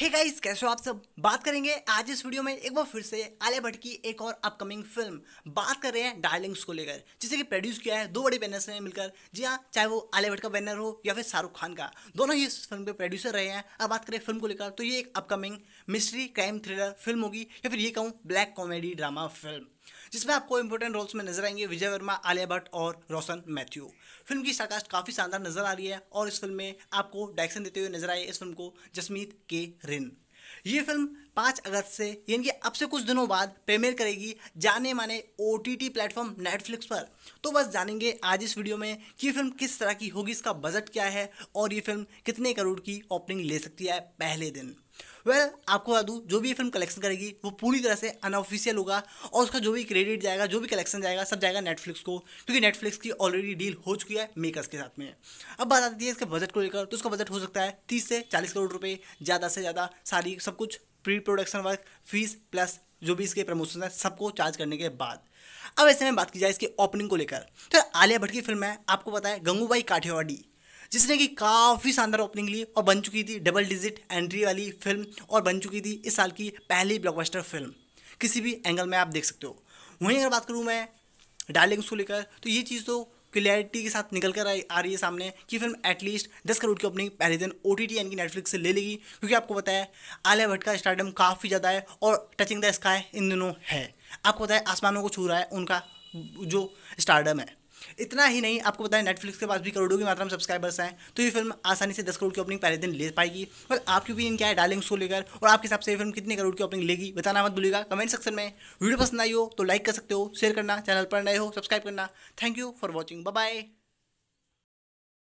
hey guys कैसे हो आप सब बात करेंगे आज इस वीडियो में एक बार फिर से आलिया भट्ट की एक और अपकमिंग फिल्म बात कर रहे हैं डार्लिंग्स को लेकर जिसे कि प्रोड्यूस किया है दो बड़े बैनर्स ने मिलकर जी हाँ चाहे वो आलिया भट्ट का बैनर हो या फिर शाहरुख खान का दोनों ही इस फिल्म के प्रोड्यूसर रहे हैं अब बात करें फिल्म को लेकर तो ये एक upcoming mystery crime thriller film होगी या फिर ये कहूँ ब्लैक कॉमेडी ड्रामा फिल्म जिसमें आपको इंपॉर्टेंट रोल्स में नजर आएंगे विजय वर्मा आलिया भट्ट और रोशन मैथ्यू फिल्म की स्टारकास्ट काफ़ी शानदार नजर आ रही है और इस फिल्म में आपको डायरेक्शन देते हुए नजर आए इस फिल्म को जसमीत के रिन ये फिल्म पाँच अगस्त से यानी कि अब से कुछ दिनों बाद प्रेमियर करेगी जाने माने O T T platform Netflix पर तो बस जानेंगे आज इस वीडियो में कि ये फिल्म किस तरह की होगी इसका बजट क्या है और ये फिल्म कितने करोड़ की ओपनिंग ले सकती है पहले दिन वेल well, आपको बता दूँ जो भी ये फिल्म कलेक्शन करेगी वो पूरी तरह से अनऑफिशियल होगा और उसका जो भी क्रेडिट जाएगा जो भी कलेक्शन जाएगा सब जाएगा नेटफ्लिक्स को क्योंकि नेटफ्लिक्स की ऑलरेडी डील हो चुकी है मेकर्स के साथ में अब बात आती है इसके बजट को लेकर तो उसका बजट हो सकता है तीस से चालीस करोड़ रुपये ज़्यादा से ज़्यादा सारी सब कुछ pre production work fees plus जो भी इसके प्रमोशन है सबको चार्ज करने के बाद अब ऐसे में बात की जाए इसकी ओपनिंग को लेकर तो आलिया भट्ट की फिल्म है आपको पता है गंगूबाई काठियावाड़ी जिसने कि काफ़ी शानदार ओपनिंग ली और बन चुकी थी डबल डिजिट एंट्री वाली फिल्म और बन चुकी थी इस साल की पहली ब्लॉकबस्टर फिल्म किसी भी एंगल में आप देख सकते हो वहीं अगर बात करूँ मैं डार्लिंग्स को लेकर तो ये चीज़ तो क्लियरिटी के साथ निकल कर आ रही है सामने कि फिल्म एटलीस्ट दस करोड़ की ओपनिंग पहले दिन ओ टी टी यानी कि नेटफ्लिक्स से ले लेगी क्योंकि आपको पता है आलिया भट्ट का स्टार्डम काफ़ी ज़्यादा है और टचिंग द स्काई इन दिनों है आपको पता है आसमानों को छू रहा है उनका जो स्टार्डम है इतना ही नहीं आपको बताएं नेटफ्लिक्स के पास भी करोड़ों की मात्रा में सब्सक्राइबर्स हैं तो ये फिल्म आसानी से दस करोड़ की ओपनिंग पहले दिन ले पाएगी और आपकी ओपिनियन क्या है डार्लिंग को लेकर और आपके हिसाब से ये फिल्म कितने करोड़ की ओपनिंग लेगी बताना मत भूलिएगा कमेंट सेक्शन में वीडियो पसंद आई हो तो लाइक कर सकते हो शेयर करना चैनल पर नए हो सब्सक्राइब करना thank you for watching bye